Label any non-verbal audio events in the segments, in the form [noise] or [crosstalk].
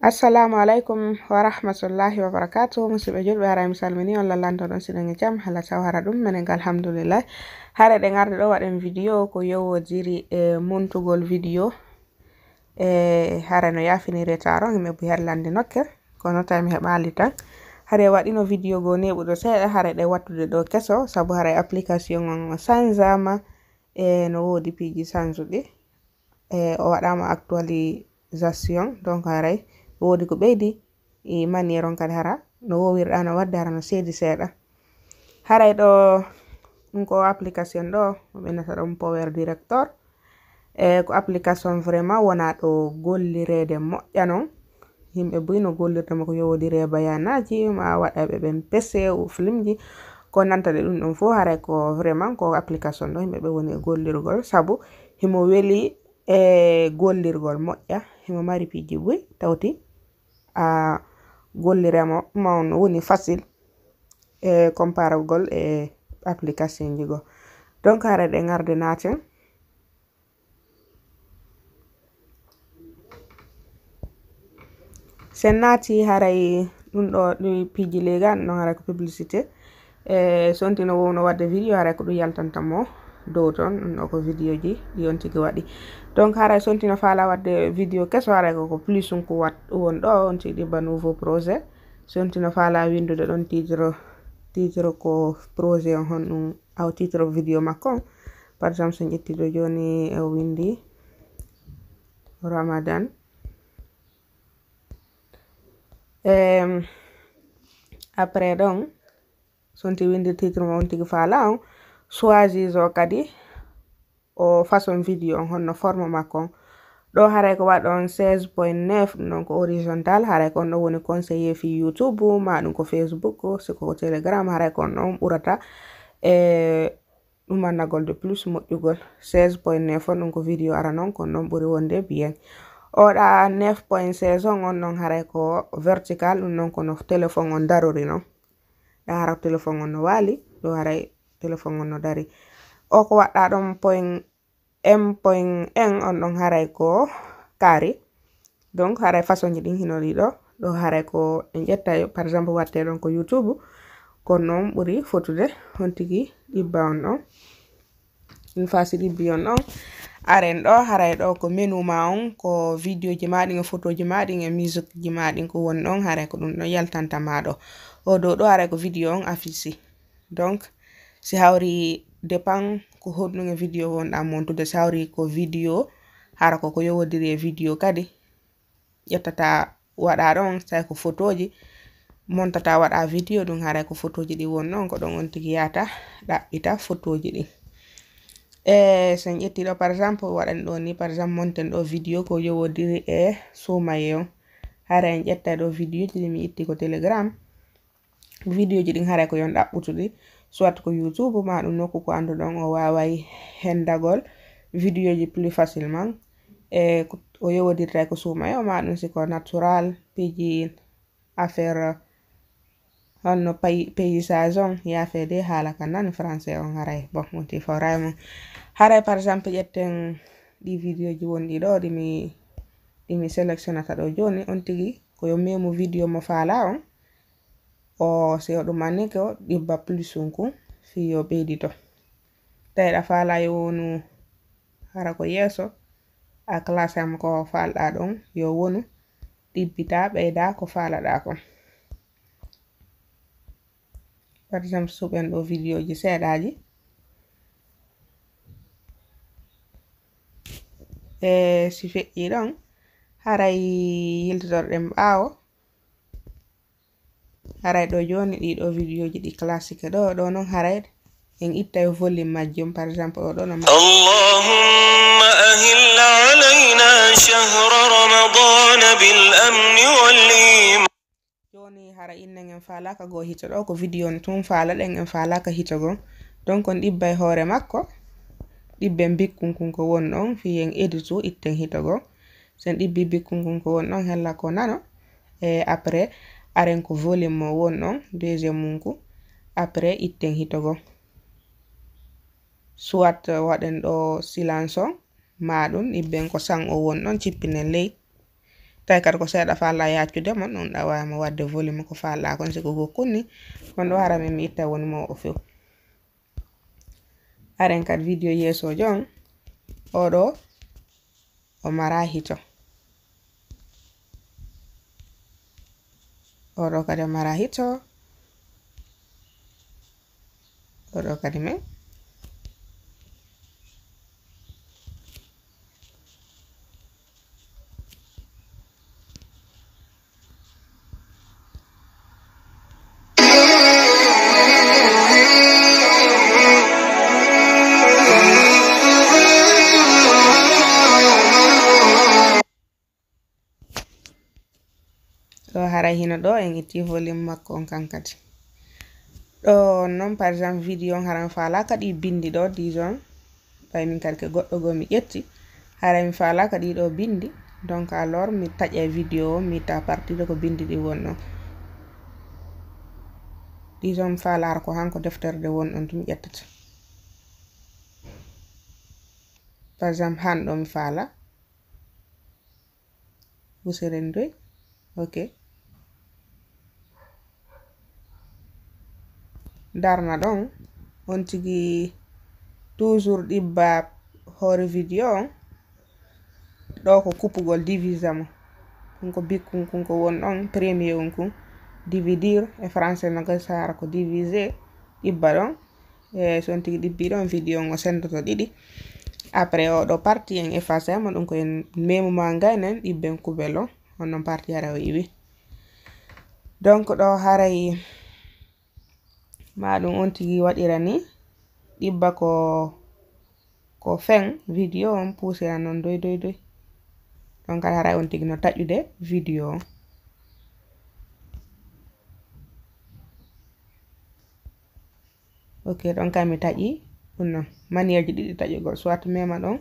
assalamu aleykum wa rahmatullahi wa barakatu musidɓe julɓe haraymi salmini on lallanto ɗon siɗoge jam allah tawhara ɗum menenga alhamdoulillah haare ɗen arde ɗo waɗen vidéo ko yowodiri e montugol vidéo e haare no yafinire taron himɓe buyarlande nokke kono tami heɓali tan haare waɗino vidéo go neɓuɗo seeɗa haare ɗe wattude ɗo keso saabu haare application on sansama e no wodi piiji sansuɗi e o waɗama actualisation donc haray woodi ko ɓeydi maniron e kadi hara no wowirɗa no wadde hara no seedi seeɗa haray ɗo ɗum ko application ɗo ɓenata ɗon power directeur e ko application vraiment wona ɗo gollireede moƴƴa non yimɓe boyi no gollirdema ko yowodiree bayanaji ma waɗa ɓe ɓen pese filmji ko nantaɗe ɗum ɗon fof haray ko vraiment ko application ɗo yimɓe ɓe woni e gollirgol saabu himo weeli e gollirgol moƴƴa himo mari piiji boyi tawti a gollirema ma on woni facile e comparagol e application jigo donc hare ɗe garde naten sen naati haray ɗum ɗo ɗ piiji lega ɗum ɗon haray ko publicité e sontino wowno wadde video haray ko ɗum yaltantamo dow ton ɗum ɗo ko vidéo ji ɗi yontigi waɗi donc haray soltina fala wadde video keso haray ko plus on ko wat won do on ciɗi ba nouveau projet soltina fala windude ɗon titro titro ko projet on hon ɗum aw titro video makko on par exemple so do joni e windi ramadan um, après son sonti windi titre ma on tigi fala on choisis zo kadi o façon vidéo on honno forma makko ɗo haray ko waɗa on 16 point 9 ɗum noon ko horizontal haray ko on ɗon woni conseillé fi youtube ma ɗum ko facebook siko ko telegram haray ko on ɗon ɓurata e ɗum wannagol de plus moƴƴugol 16 point 9 on ɗum ko vidéo ara noon kon ɗon ɓuri wonde bien oɗa 9 point 16 on on ɗon haray ko vertical ɗum noon kono téléphone on darori noon ɗa hara téléphone on no waali ɗo haray téléphone on no dari o ko waɗɗa ɗon point m point n on ɗon haray ko kaari donc haray façon ji ɗin hinoɗiɗo ɗo haray ko en ƴetta par exemple watteɗon ko youtube kono noon ɓuri fotude hon tigui ɗibba on ɗon une fois si ɗibbi on ɗon aren ɗo haray ɗo ko menu ma on ko vidéo ji maɗin e photo ji maɗin e musique ji maɗin ko woni ɗon haray ko ɗum ɗon yaltanta maɗo o dow ɗo haray ko vidéo on afisi donc si hawri dépend ko hoɗnuge video wonɗa montude sawri ko video hara koko yowodiri e video kadi ƴettata waɗa ɗon tawi ko photoji montata waɗa video ɗum haray ko photoji ɗi won ɗon ko ɗon on tigi yata ɗaɓɓita photoji ɗi e so en ƴetti ɗo par exemple waɗan ɗo ni par exemple monten ɗo video ko yowodiri e somaye o hara en ƴetta ɗo video ji ɗi mi itti ko telegram video ji ɗin haray ko yon ɗaɓɓutuɗi soit ko youtube ma ɗum nokku ko anduɗon o waway hendagol video ji plus facilement e o yowodirta e ko suumay o ma ɗum siko natural peji affaire holno paysage on yafede haala kan nan français on haray bon wonti fawraymo haray par exemple ƴetten ɗi video ji mi ɗo ɗimi ɗimi sélectionnata ɗo joni on tigi ko yo memo video mo faala on o se o ɗum anneke o ɗimba plusunku fi yo ɓeydi to taiɗa fala yowonu hara ko yeeso a classam ko falɗa ɗon yo wonu ɗibbita ɓeyda ko falaɗa ko parjam suɓen ɗo vidiyoji seeɗaji e si feƴƴi ɗon haray yiltotorɗen ɓawo haray ɗo joni ɗiɗo vidiyoji ɗi classique ɗo ɗo noon haray en ittay volume majjum par exemple o ɗon joni hara innen en falaka goo hito ɗo ko vidiyo ni tun falaɗen en falaka hito goo donc on ɗibbay hoore makko ɗibben bikkunkun ko won ɗon fi en editu itten hito goo sen ɗibbi bikkunkun ko won ɗon hella ko nano e après aren ko volume mo won ɗon deuxiéme munku après itten hitogo soit waɗen ɗo silence on maɗum ibben ko san o won ɗon cippinen ley tawi kadi ko seeɗa falla yaccude mon ɗum ɗa wawimo wadde volume ko falla kon sigo ko kunni kon ɗo haramin mi itta woni mo o few aren kadi vidéo yeesojo on oɗo o mara hito और अकार में और अकार में do en iti volume makko on kankadi do non par exemple video on haran ka di bindi do dijon ɓay min kalke goddo go mi yetti haram fala ka di ɗo bindi donc alors mi taƴa video mi ta parti de ko bindi di wonɗon ɗijon falara ko hanko won on tum ƴettata par exemple han ɗo mi faala useren doy ok darna ɗon on tigi toujours ɗibba hore video ɗo ko kupugol divisa mo kunko bikkun kunko won ɗon premier on kun dividir e français nogasara ko divise ɗibba ɗon e so on tigi ɗibbi ɗon video o sendoto ɗiɗi après oɗo parti en efface mo ɗum koye memo mangaynen ɗibben kubel o on non parti hara o iwi donc ɗo haraye ma ɗum on tigi waɗira ni ɗibba ko ko fen video on pusira non doy doy doy ɗon kala haray on tigi no taƴude video on ok ɗon kammi taƴi ɗum non maniére ji ɗiɗi taƴugol soit mema ɗon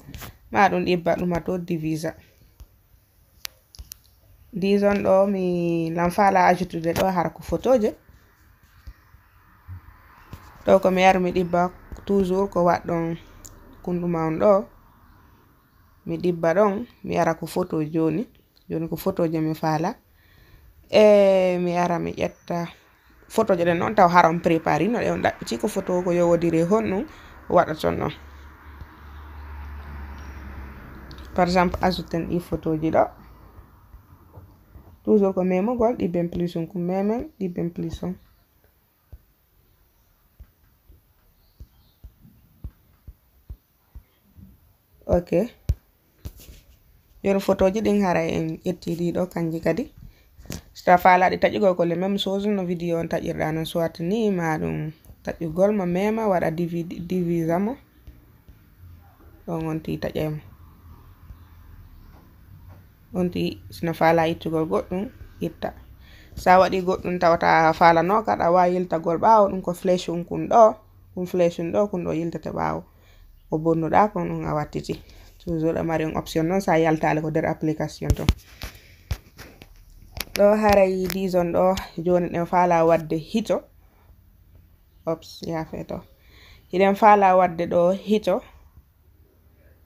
ma ɗum ɗibba ɗum a to divisa dison ɗo mi lanfala ajoutude ɗo harko photo je ɗo ko mi yari mi ɗibba toujours ko waɗɗon kunduma on ɗo mi ɗibba ɗon mi yara ko photo joni joni ko photo je mi fala e mi yara mi ƴetta photo je ɗen noon taw haron prépari no ɗe on ɗaɓɓiti ko photo ko yowodiri hon ɗum waɗa ton ɗon par exemple ajouten ɗi photo ji ɗo toujours ko memugol ɗibben plus on ku memen ɗibben plus on ok yon photoji ɗin hara en ƴettiɗiɗo kanji kadi sta falaɗi taƴugol ko le même chose no vidéo on taƴirɗa non soit ni ma ɗum taƴugol mo mema waɗa divisa mo ɗon onti taƴemo onti sino fala ittugol goɗɗum itta sa waɗi goɗɗum tawata falanokaɗa wawi yiltagol ɓawo ɗum ko flesh unkun ɗo ɗum flesh un ɗo kun ɗo yiltata ɓawo o bonnuɗa kon ɗum a wattiti toujours ɗo mari on option noon sa yaltale ko nder application to ɗo haray dison ɗo joni ɗen fala wadde hito ops yafe to hiɗen fala wadde ɗo hito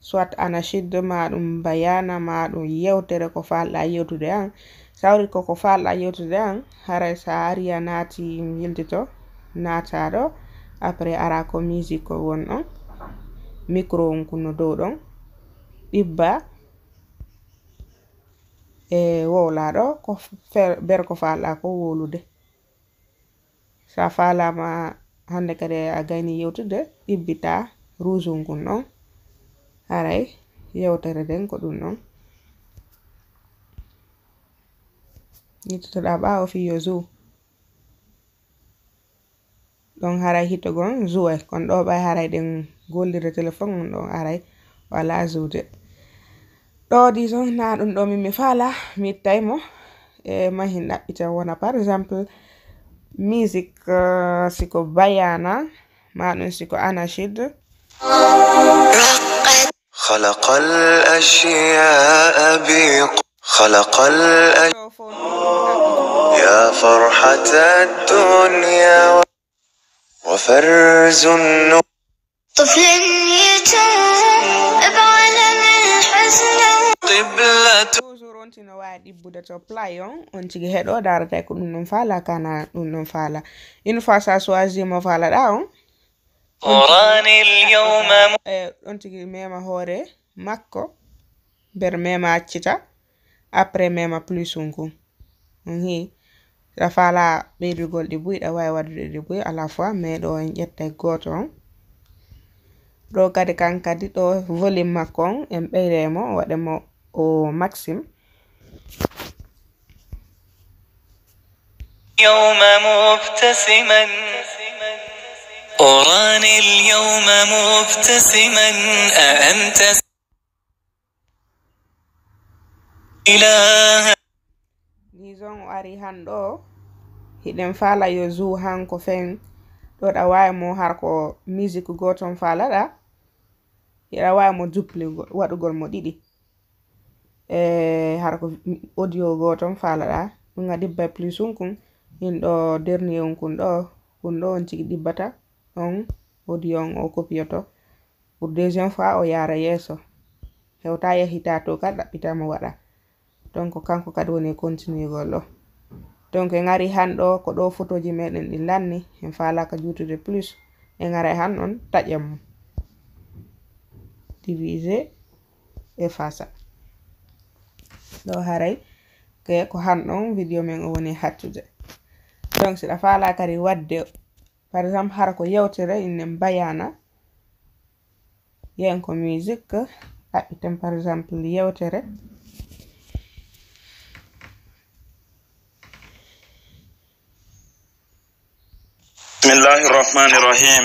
soit anachide maɗum bayana maɗum yewtere ko falɗa yewtude an sawri koko falɗa yewtude an haray sa ariya naati yildito naata ɗo après ara ko musique ko won ɗon micro on kunno dow ɗon ɗibba e wowlaɗo ko ber ko falɗa ko wolude sa falama hande kadi a gayni yewtude ɗibbita rouge on kun ɗon aray yewtere nden ko ɗum ɗon yittotoɗa ɓawo fiyo zou ɗon haray hitogon zoue kon ɗo ɓay haray ɗen gollira téléphone on ɗon aray wala do di dison na dun do min mi fala mi taymo e mahin ita wona par exemple music uh, siko bayana ma maɗum siko anashid خلق الأشياء بق خلق الأشياء يا فرحة الدنيا وفرز النور toujours on tino wawi ɗibbude to play on on tigui heeɗo daratae ko ɗum ɗon faala kana ɗum ɗon faala une fois sa choisimo faalaɗa on ɗon e, tigui mema hoore makko nder mema accita après mema plus unkum on hi a faala ɓeydugol ɗi buyi ɗa wawi waddude ɗi buyi ala fois mais ɗo en ƴettae goto on ɗo kadi kankadi ɗo volume makko en ɓeydemo waɗemo o maxim يوم مبتسما أراني اليوم مبتسما أأنت إله ديزون أري هاندو هيدن فالا يزو هانكو فين دو دا واي مو هاركو ميزيكو غوتون فالا yeɗa wawi mo duple waɗugol mo ɗiɗi e harko audio goton falaɗa ɗuga ɗibbay plus un kon yinɗo dernier on kon ɗo kon ɗo on cigi ɗibbata on audio on o copiyoto pour deuxiéme fois o yara yesso hewta yahita to kad ɗaɓɓitamo waɗa donc kanko kadi woni continue gol ɗo donc en ari han ɗo ko ɗo photoji meɗen ɗi lanni en falaka jutude plus en ara han on taƴen mum divisé effacer ɗo haray ke ko hanɗon vidéo min o woni hattude donc siɗa fala kadi wadde par exemple hara ko yewtere innen bayana yen ko musique ɗaɓɓiten par exemple yewtere bismillahi rahmani rahim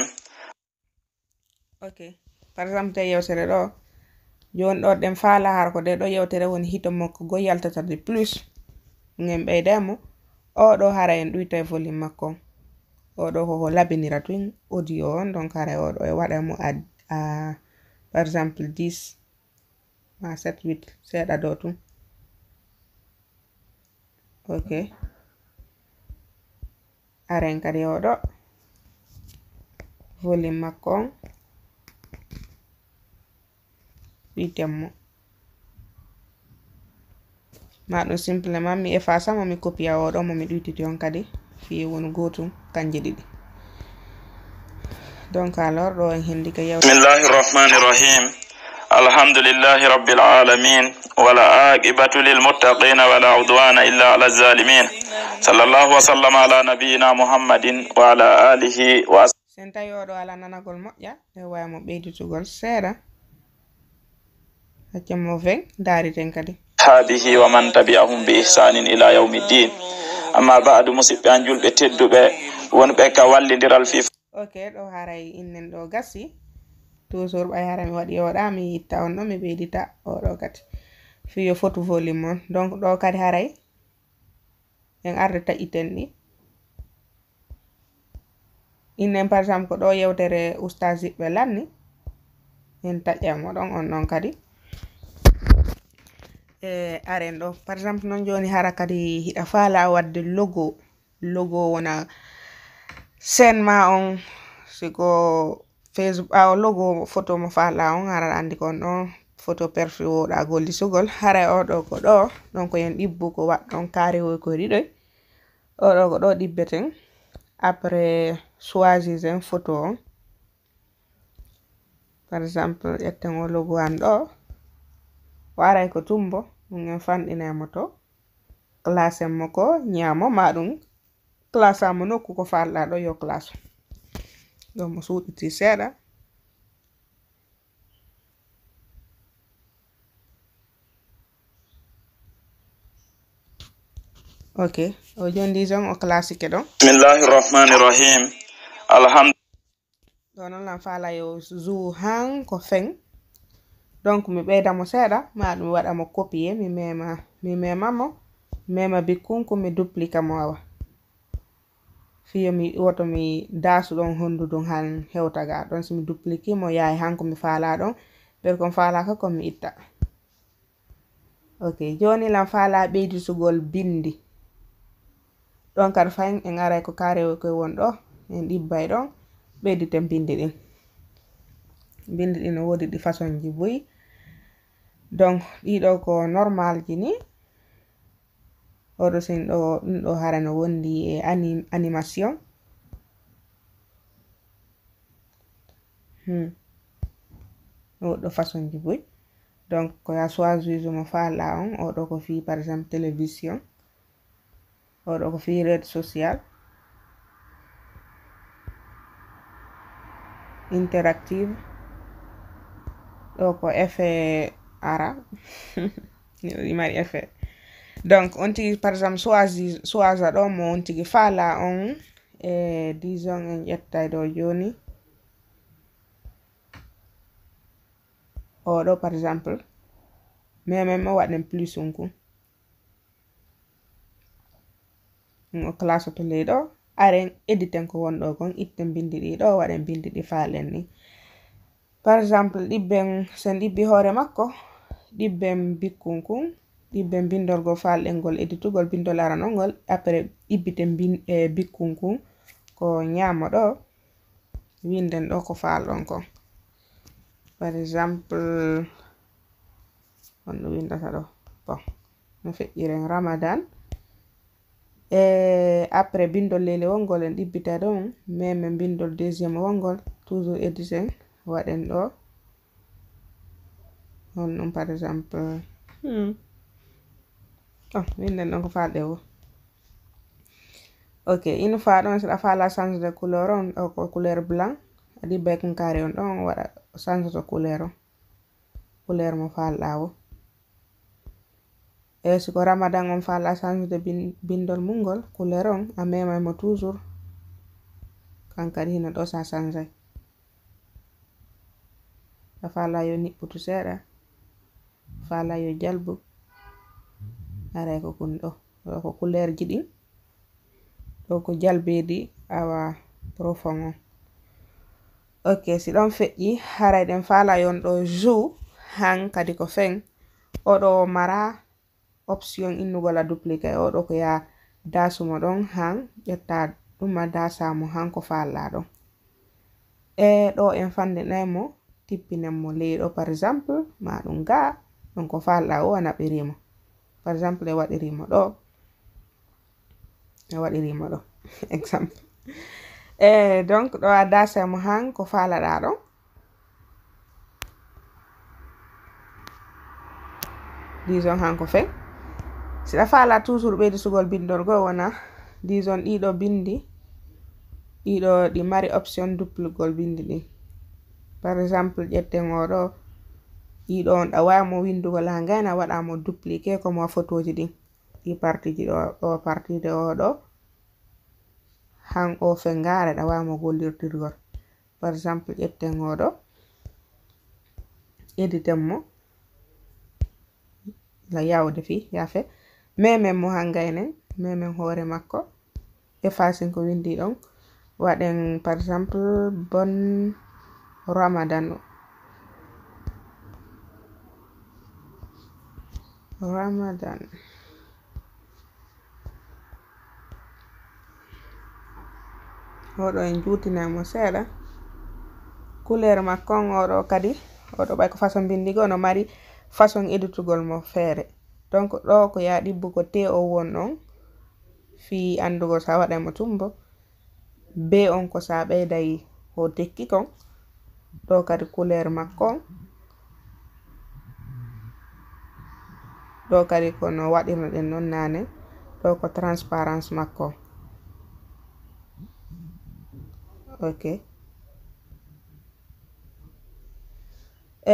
ok par exemple te yewtere ɗo joni ɗo ɗen fa lahar ko de ɗo yewtere woni hito makko go yaltata de plus gen ɓeydemo o ɗo hara en ɗuyta e volume makko oɗo koko labinira tun audio on donc hara oɗo e waɗa mo a par exemple 10 ma 7 8 seeɗa dow tun ok aren kadi oɗo volume makko on item mo ma ɗum simplement mi effacemo mi copie a oɗo mo mi ɗuititi on kadi fi woni gotum kanje ɗiɗi donc alors ɗo en hendika ko yew bismillahi rahmani rrahim alhamdulillahi rabbil alamin wala aqibatu lilmuttaqina wala udwana illa ala zalimin sallllahu wa sallama ala nabiyina muhammadin wa ala alihi wa sen tawi oɗo ala nanagol moƴƴa e wawimo ɓeyditugol seeɗa jemma veng daariten kadi haadihi wa man tabi'ahum bi ihsanin ila yawmi ddin amma baadu musidɓe an julɓe tedduɓe wonɓe ka wallidiral fif ok ɗo haray innen ɗo gasi toujours ɓay hara mi waɗi yoɗa mi yitta on ɗo mi ɓeydita oɗo kadi fiyo foto volume on donc ɗo kadi haray en arde taƴiten ɗi innen par exemple ko ɗo yewtere ustage iɓɓe lanni en taƴƴamo ɗon on ɗon kadi e aren ɗo par exemple noon joni hara kadi hiɗa fala wadde logo logo wona sen ma on sigo facebook ɓawo logo photo mo fala on hara andi kon ɗo photo perfi woɗa goldi sugol hara oɗo ko ɗo donc yen ɗibbu ko waɗɗon kare woy ko riɗoy oɗo ko ɗo ɗibbeten après choisir en photo on par exemple ƴetten o logo an ɗo waray ko tumbo ɗum en fanɗinamo to classe en mo ko ñaamo ma ɗum classe amo nokku ko falɗa ɗo yo classe ɗo mo suuɗiti seeɗa ok o jondi jon o classique ɗon bismillahi rrahmani rrahim alhamdu ɗo noon lan faala yo zuhan ko fen donc mi ɓeydamo seeɗa maa ɗum waɗa mo copie mi mema mi mema mo mema bikkunku mi duplica mo awa fiyomi woto mi daasu ɗon honndu ɗum han hewtaga ɗon somi dupliki mo yaahi hanko mi faala ɗon ɓeɗo komi faalaka ko mi itta ok joni lam faala ɓeyditugol bindi ɗon kadi fayin en aray ko karewoke won ɗo en ɗibbay ɗon ɓeyditen bindi ɗin bindi ɗin no woodi ɗi façon ji boyi donc ɗiɗo ko normal ji ni oɗo sin ɗo ɗum ɗo hara no wondi e anim, animation hmm. ɗo ɗo façon ji boy donc ko ya sois juge mo fala on oɗo ko fi par exemple télévision oɗo ko fi red social interactive ɗo ko effet ara [laughs] i mari effet donc on tigui par exemple soi soisa ɗo mo on tigui fala on e dison en ƴettay e ɗo joni oɗo par exemple mamen mo waɗen plus unku o classeto leyɗo aren editen ko wonɗo kon itten bindi ɗi ɗo waɗen bindi ɗi falen ni Par exemple, di ɗibben sen ɗibbi hoore makko ɗibben bikkon kon ɗibben bindorgo falɗel ngol e dittugol bindol aranongol après ɗibbiten e bikkon kon ko nyamo ɗo winden ɗo ko falɗon kon par exemple on ɗo windata ɗo bon no feƴƴiren ramadan e après bindol lelewol ngol en ɗibbita ɗon memen bindol deuxiéme wol ngol toujours e disen waɗen ɗo ɗum par exemple hmm. oh, winden ɗon ko faɗe wo ok ino fa ɗon seɗa fala change de couleur on ɗo oh, ko couleur blanc adi bekon kare on ɗon oh, waɗa change to couleur on couleur mo falɗa wo e siko ramadan on fala change de bindol mungol couleur on a memay mo toujours kankadi hino ɗo sa changeay ka faalayo niɓɓutu seeɗa faalayo jalbu aray ko kun ɗo ɗo ko ji ɗin ɗo ko jalbeedi awa profongo on ok si ɗon feƴƴi haray ɗen yon ɗo jou han kadi ko oro oɗo mara option innugo la duplica e oɗo ko ya dasumo ɗon han ƴetta ɗuma dasamo han ko faalla ɗon e ɗo en mo tippina mo leyɗo par exemple ma ɗum ga ɗon ko falɗa o a naɓirimo par exemple e waɗirimo ɗo e waɗirimo ɗo [laughs] exemple e donc ɗo a dasamo han ko falaɗa ɗon dison han ko fen siɗa fala toujours ɓeydi sugol bindol goo wona dison ɗiɗo bindi ɗiɗo ɗi mari option duplugol bindi ɗin par exemple ƴetten oɗo ɗiɗo on ɗa wawamo windugo langana waɗamo duplique komo photoji ɗin ɗi partiji ɗo partide oɗo han o fengare ɗa wawamo gollirdirgol par exemple ƴetten oɗo editen mo la yawde fi yafe memen mo hangaynen memen hoore makko effacin ko windi ɗon waɗen par exemple bon Ramadan. Ramadan. Oɗo en jutinai mo seeɗa kuleer makkon oɗo kadi oɗo ɓay ko façon bindigo no mari façon editugol mo feere donc ɗo ko ya ɗibbugo te o won ɗon fi andugo sa waɗa mo tumbo be on ko sa ɓeydayi o tekki kon ɗo kadi kuler makko ɗo kadi kono waɗirno ɗen non nane ɗo ko transparence makko ok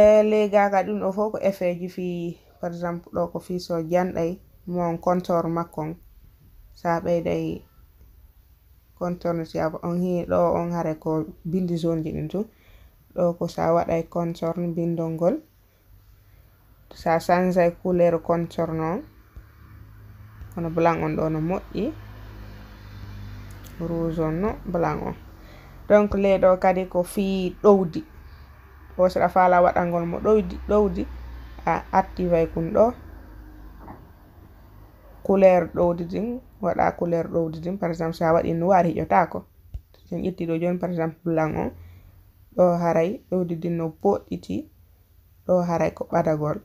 e legaga ɗum ɗo fof ko effeji fi par exemple ɗo ko fi so janɗay mon contor makkon sa ɓeyday contorne si a on hi ɗo on hare ko bindi zone ji ɗin tu ɗo ko sa waɗai concern bindongol sa sanzai couleur concern on kono blanc on ɗo no moƴƴi rouge on no blanc on donc leeɗo kadi ko fii ɗowdi hosaɗa fala waɗangol mo ɗowdi ɗowdi a activai kun ɗo couleur ɗowdi din waɗa couleur ɗowdi din par exemple sa waɗi noir hiƴotako sen itti ɗo joni par exemple blanc on ɗo haray ɗowdidi no boɗɗiti ɗo haray ko ɓadagol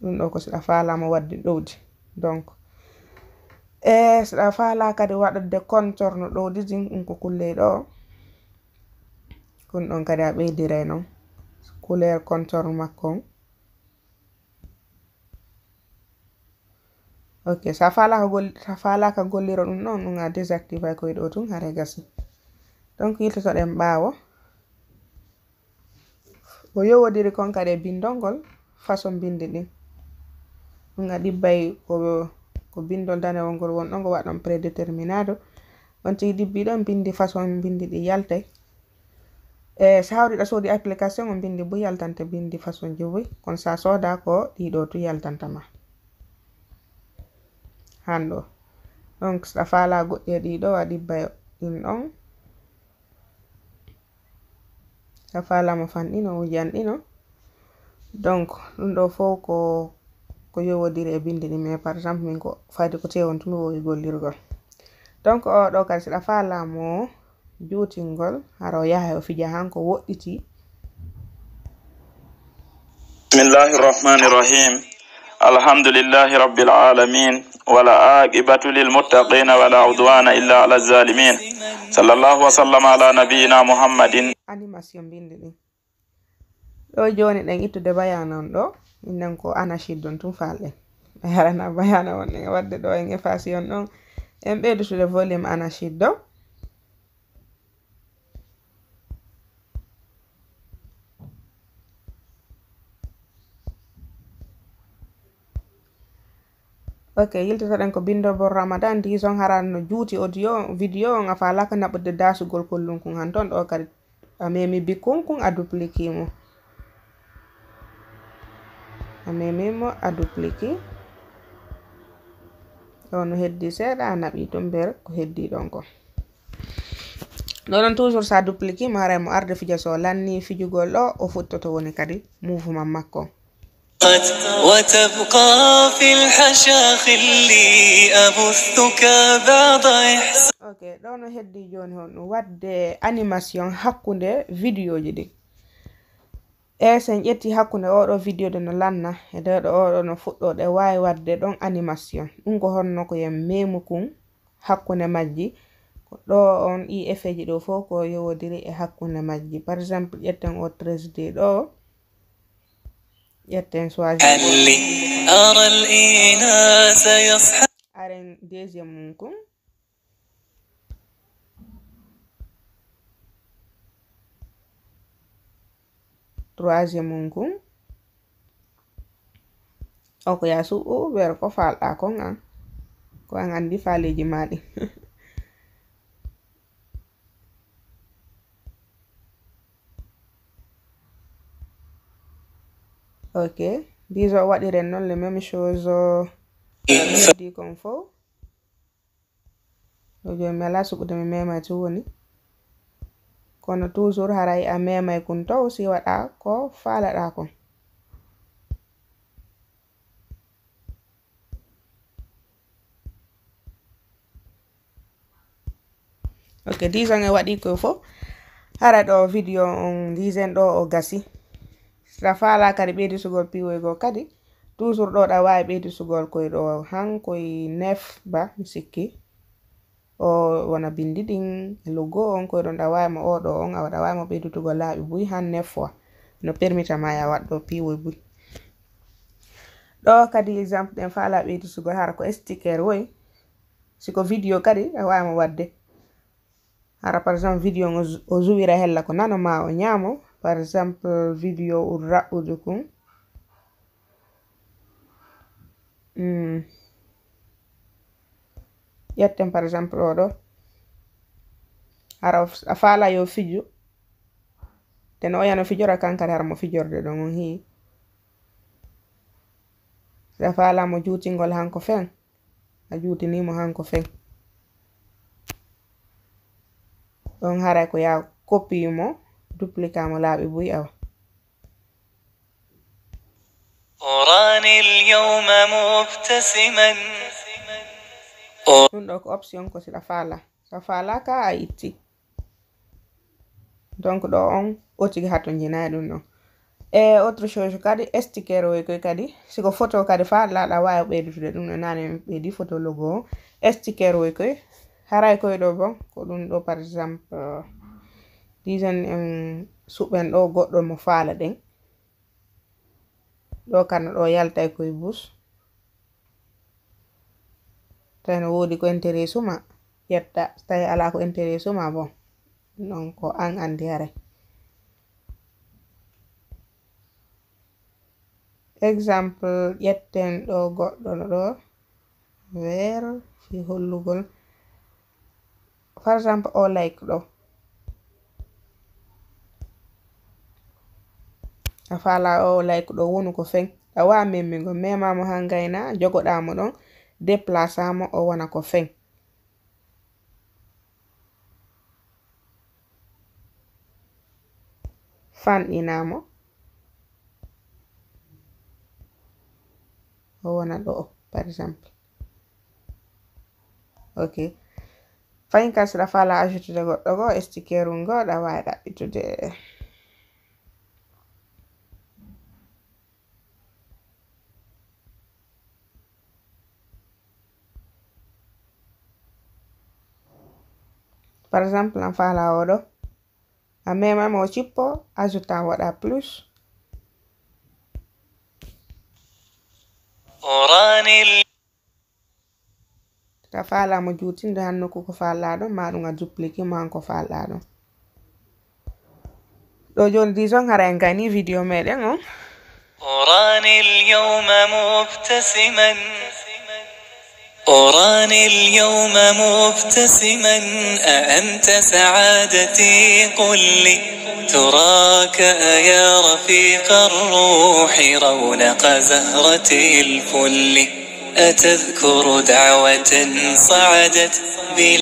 ɗum ɗo ko siɗa falama waddi ɗowdi donc e siɗa fala kadi waɗade contor no ɗowdidin ɗum ko kulley ɗo ɗum ɗon kadi a ɓeydiray non couleur contor makkon ok sa falaka golliro ɗum ɗon ɗum a désactivay koye ɗo tun haray gasi donc yiltotoɗen ɓawo o yowodiri kon kadi e bindolngol façon bindi ɗin ɗum a ɗibbay ko bindol danewol ngol won ɗon go waɗon prédéterminado on tigi ɗibbi ɗon bindi façon bindi ɗi yaltay e sawriɗa soodi application o bindi bo yaltante bindi façon jiboy kono sa sooda ko ɗiɗo tu yaltanta ma hanɗo donc a faala goɗɗi e ɗiɗo a ɗibbay ɗin ɗon kafalama fanɗino ino donc ɗum ɗo fof ko ko yowodiri e bindi ɗi mais par exemple min ko fadi ko tewon tumi wowi gollirgol donc o ɗo kadi siɗa falama o juutingol hara o yaha o fija hanko woɗɗiti bismillahi rrahmani rrahim alhamdulillahi rabbil alamin wala aqibatu lilmuttaqina wala udwana illa ala zalimin sallllahu wasallam ala nabiina muhammadin animation binde ɗin ɗo joni ɗen ittude bayana on ɗo minnen ko anachid don tun falɗen ɓe harana bayana on en wadde ɗo en effacion ɗon en ɓeydutude volume anachid ɗo ok yiltata ɗen ko bindobo ramadan dison haran no juuti audio video on a falaka naɓude dasugol kollum kon han ton ɗo kadi a eh, memi bikkon kon a dupliqué mo a memimo a dupliki ɗo eh, no heddi seeɗa a naɓi ɗum ber ko heddi ɗon ko nonon toujours sa dupliqué mo arde fija so lanni fijugol ɗo o futtoto woni kadi mouvement makko ضاقت وتبقى في الحشاخ اللي أبثك بعض ɗono heddi joni hon ɗum wadde animation hakkunde vidéoji ɗin esen ƴetti hakkunde oɗo vidéo ɗe no lanna e ndeɗo oɗo no fuɗɗoɗe wawi wadde ɗon animation ɗum ko honno ko yen memu kun hakkunde majji ko ɗo on i effet ji ɗo fof ko yowodiri e hakkunde majji par exemple ƴetten o 3d ɗo areen deuxième munkum troisième munkum o ko yasu o wer ko falɗa ko nga ko an jemari. ok ndizo waɗire non le même chose ɗikon fo ɗo jomi ala suɓude mi memai to woni kono toujours haray a memai kon tow si waɗa ko falaɗa kon ok ndizon e waɗi ko fo hara ɗo video on ndizen ɗo o gasi sida fala kadi ɓeydisugol piwoygol kadi toujours ɗo ɗa wawi ɓeydisugol koye ɗo han koye nef ba mi sikki o wona bindi ɗin lugo on koye ɗon ɗa wawima o ɗo on awaɗa wawima ɓeydutugo laaɓi buy han nef wa no permitama ya waɗɗo piwoy buy ɗo kadi exemple ɗen fala ɓeydisugol hara ko sticker woy siko video kadi a wawima wadde hara par exemple video o zuwira hella ko nano ma o ñaamo par exemple vidéo ou rap ou du coup yettem par exemple oɗo hara a fala yo fijo ten oyano fijora kankadi hara mo fijorde ɗon on hii sa falamo jutingol hanko fen a jutinimo hanko fen ɗon haray ko ya copimo duplikamo laaɓi buy awa أراني اليوم مبتسما ɗum ɗo ko option ko sila faala so faalaka a itti donc ɗo on otigi hatto jinayi ɗum ɗon e autre chose kadi estiqueroy koy kadi siko photo kadi fa laɗa wawi ɓeydutude ɗum ɗo nane ɓeydi photo logo o estiqueroy koy haray koy ɗo bon ko ɗum ɗo par exemple disan en suɓan ɗo goɗɗo mo faala ɗen ɗo kana ɗo yaltay e koye bus tawi no woodi ko intérêt suma yetta so tawi alaa ko intérêt suma bon non ko an anndi example exemple ƴetten ɗo goɗɗo ɗo ver fi hollugol for example o like ɗo a fala o like ɗo wonu ko feng a wawa memmigo memamo ha gayna jogoɗamo ɗon déplacemo o wona ko feng fanɗinamo o wona ɗo par exemple ok fayin kasiɗa fala ajoutude goɗɗo go e stickerungo ɗa wawi ɗaɓɓitude Par exemple, l'enfant la odo. A même à mon chipo, a zuta wada plus. ka jutin da hanno koko do ma ɗum a dupliqué ma hanko fallaɗo ɗo joni dison hara en gani vidéo meɗen orani al yawma mubtasiman أراني اليوم مبتسما أأنت سعادتي قل لي تراك أيا رفيق الروح رونق زهرة الفل أتذكر دعوة صعدت بلا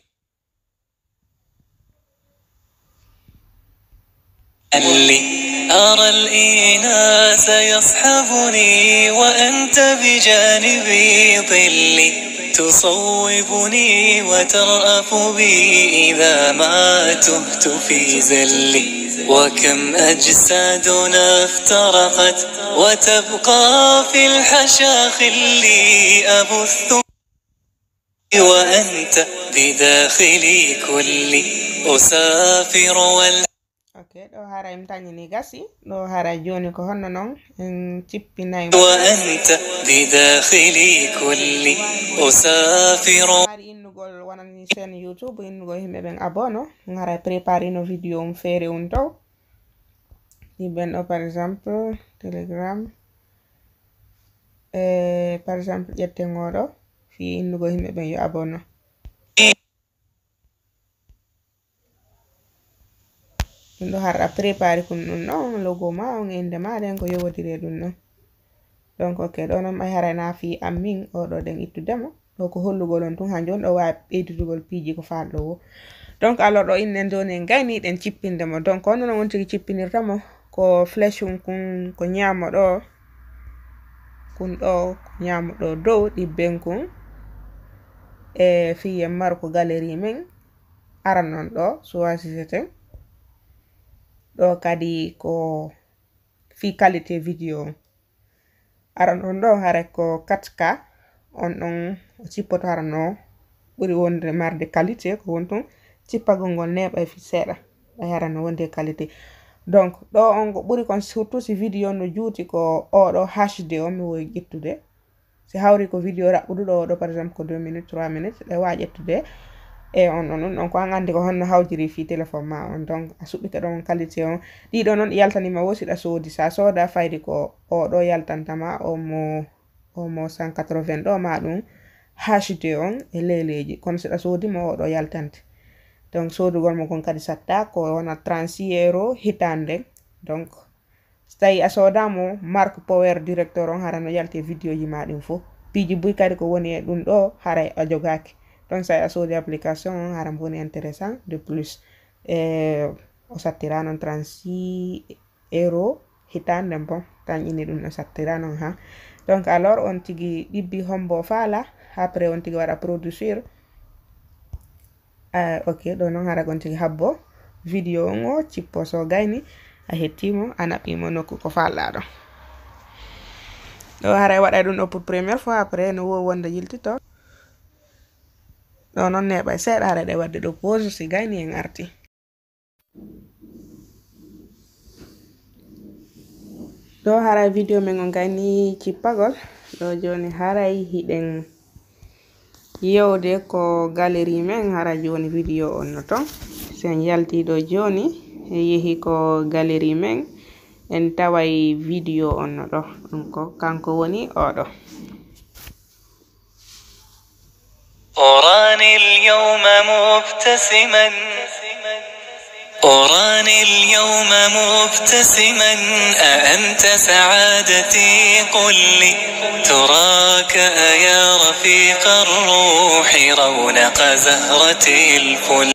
لي أرى الإيناس يصحبني وأنت بجانبي ظلي تصوبني وترأف بي إذا ما تهت في زلي وكم أجسادنا افترقت وتبقى في الحشا خلي أبث وأنت بداخلي كلي أسافر والحشا ok ɗo hara nih tañini gasi ɗo hara joni ko honno nong, en cippinayi hari innugol wonani sen youtube innugol himɓe ɓen abono gara no vidéo um feere um tow ɗiɓen ɗo par exemple telegram e par exemple ƴettengoɗo fi innugol himɓe ɓen yo abono ɗum ɗo har a prépari kon ɗum ɗo logo ma on inde ma den ko yowodire ɗum ɗon donc ok ɗo non ma hara nafi ammin oɗo den ittudemo ɗo ko hollugol on tun hanjum on ɗo wawi ɓeydudugol piiji ko falɗowo donc alors ɗo innen joni en gayni ɗen cippinde mo donc onno non wontiki cippinirtamo ko flechum kun ko ñamo ɗo kun ɗo ñamo ɗo dow ɗibben kun e fiyen mar ko galerie men aran non ɗo sowasiseten ɗo kadi ko fi qualité video aran on ɗo hare ko katka on ɗon o cippoto harano ɓuri wonde marde qualité ko wontun cippagol ngol neɓay fi seeɗa ɓe harano wonde qualité donc ɗo on ko ɓuri kon surtout si video no juuti ko oɗo hd on mi woyi ƴettude si hawri ko video raɓɓuɗuɗo oɗo par exemple ko 2 minutes 3 minutes ɗe wawi ƴettude e on on on on ko an andi ko honno hawjiri fi téléphone ma on donc a suɓɓita ɗon qualité on ɗiɗo noon yaltanima wosiɗa soodi sa sooda fayri ko oɗo yaltantama omo omo 180 ɗo ma ɗum hd on e leleji kono siɗa soodima oɗo yaltante donc soodugol mo kon kadi satta ko wona 36 euro hitande donc so tawi a soodamo marque power directeur on harano yalti e vidéo ji ma ɗin fo piiji buy kadi ko woni e ɗum ɗo haray a jogaki Entonces a aplikasi de aplicación harán muy interesante. De plus, eh, o sea, transi ero hitan dan bon tan ini dun sa tiranon ha. Donc alors on tigi ibi hombo fala après on tigi wara produire uh, ok ɗo noon hara tigi habbo vidéo o cippo so gayni a hettimo a naɓimo nokku ko fallaɗo ɗo hara waɗa ɗum ɗo pour premiére fois après no wo wonda yiltito ɗo noon neɓay seeɗa haɗa ɗe wadde ɗo pose si gayni en arti ɗo haray video min o gayni cippagol ɗo joni haray hiɗen yewde ko galeri men hara joni video on no ton sen yalti ɗo joni e yehi ko galeri men en taway video on no ɗo ɗum ko kanko woni oɗo Alright. أراني اليوم مبتسما أراني اليوم مبتسما أأنت سعادتي قل لي تراك أيا رفيق الروح رونق زهرة الفل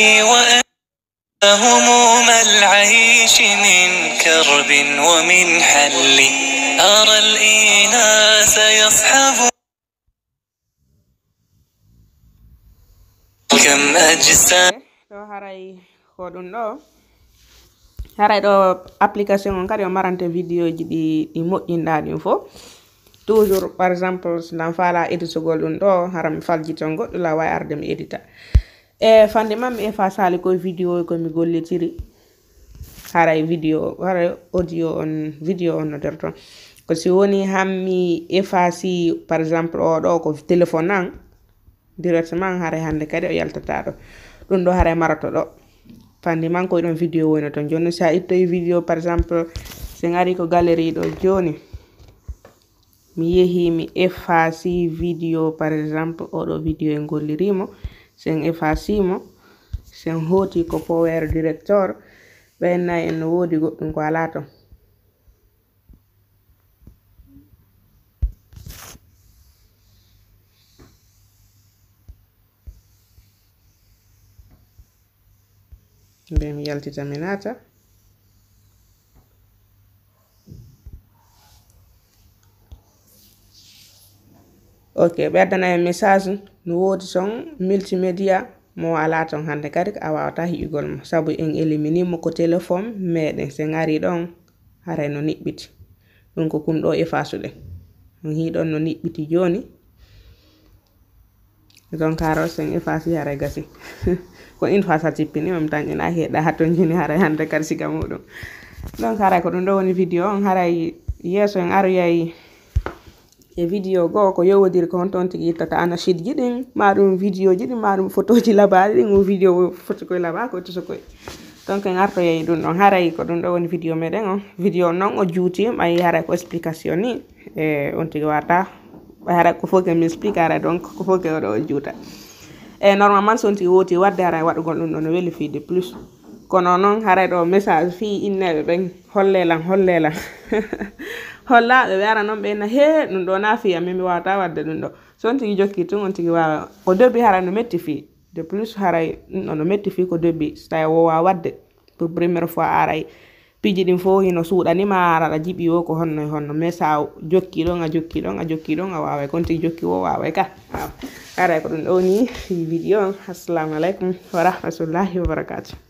وأن هموم العيش من كرب ومن حل ɗo haray ko ɗum ɗo haray ɗo application on kadi o marante vidéoji ɗi ɗi moƴƴinɗa ɗin fo toujours par exemple sonan fala editugol ɗum ɗo hara mi faljiton goɗɗo la waw arde mi édita e fande ma e mi efa sali koye vidéo komi gollitiri haray vidéo haray audio on vidéo on no nder ton ko si woni hammi effaci par exemple o ɗo ko téléphone an directement haare hannde kadi o yaltata ɗo ɗum ɗo haare marato ɗo fandi man koye ɗon vidéo woni toon jooni sa ittoye vidéo par exemple si ari ko galerie ɗo jooni mi yehi mi effaci vidéo par exemple oɗo vidéo e gollirimo sen effacimo sen hooti ko power directeur ɓeynna en no woodi goɗɗum ko ala toon nde mi yaltita mi naata ok ɓe addana en message no woodi ton multimédia mo wala ton hannde kadi a wawata hiigol mo sabu en éliminimo ko téléphone meɗen sen ari ɗon haray no niɓɓiti ɗum ko kum ɗo effacuɗe on hiɗon no niɓɓiti jooni donc ha rosen e fasi hara gasi ko in fois sa cippini tan même ina heeɗa ha ton jini hara hande kadi siga muɗum donc haray ko ɗum ɗo woni vidéo eh, on hara yeeso en aroyay e vidéo goo ko yowodiri ko hon toon tigi yittata anachid ji ɗin ma ɗum vidéo ji ɗin ma ɗum photo ji labaɗi ɗin o vidéo foti koye labaɗa koye toso koye donc en artoyey ɗum ɗon haray ko ɗum ɗo woni vidéo meɗen on vidéo noon o juuti ɓay hara ko explication ni e on tigi warta Eh, hara ko fof ken mi explique ara donc ko fof ken oɗo juuta e normalement sonti wooti wadde ara waɗugol ɗum ɗo no weli fi de plus kono noon haray ɗo message fi inneɓe ɓen hollelan hollelan [laughs] hollaɓe ɓe ara noon ɓenna he ɗum ɗo na fi amin mi wawata wadde ɗum ɗo son tigi jokki tun on tigi wawa ko debbi haray no metti fi de plus haray ɗum ɗo no metti fi ko debbi so tawi wowa wadde pour première fois aray piji ɗin fof hino suuɗanima maara aɗa jiɓi o ko honno honno mais sa jokki ɗon a jokki ɗon a jokki ɗon a kon konti jokki o waway ka ara ko ɗum ɗo ni video on assalamu aleykum wa rahmatullahi wa barakatuh